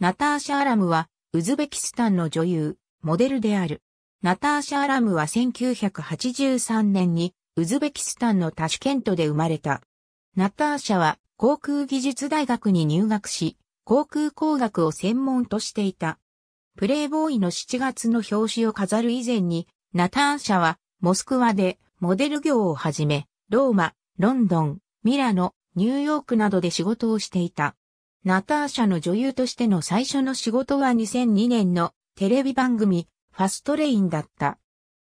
ナターシャ・アラムは、ウズベキスタンの女優、モデルである。ナターシャ・アラムは1983年に、ウズベキスタンのタシュケントで生まれた。ナターシャは、航空技術大学に入学し、航空工学を専門としていた。プレイボーイの7月の表紙を飾る以前に、ナターシャは、モスクワで、モデル業をはじめ、ローマ、ロンドン、ミラノ、ニューヨークなどで仕事をしていた。ナターシャの女優としての最初の仕事は2002年のテレビ番組、ファストレインだった。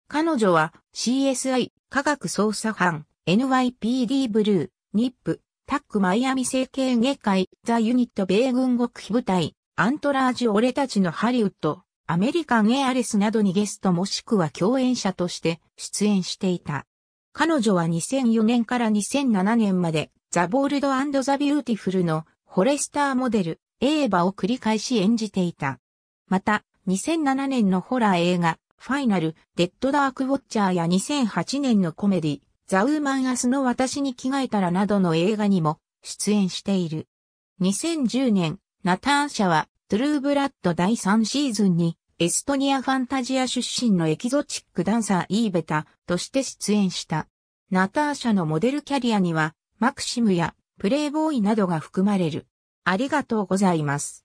彼女は CSI 科学捜査班 NYPD ブルー、ニップ、タックマイアミ整形外科医、ザ・ユニット米軍極秘部隊、アントラージュ俺たちのハリウッド、アメリカンエアレスなどにゲストもしくは共演者として出演していた。彼女は2004年から2007年までザ・ボールドザ・ビューティフルのフォレスターモデル、エーバを繰り返し演じていた。また、2007年のホラー映画、ファイナル、デッドダークウォッチャーや2008年のコメディ、ザウーマンアスの私に着替えたらなどの映画にも出演している。2010年、ナターシャは、トゥルーブラッド第3シーズンに、エストニアファンタジア出身のエキゾチックダンサーイーベタとして出演した。ナターシャのモデルキャリアには、マクシムやプレイボーイなどが含まれる。ありがとうございます。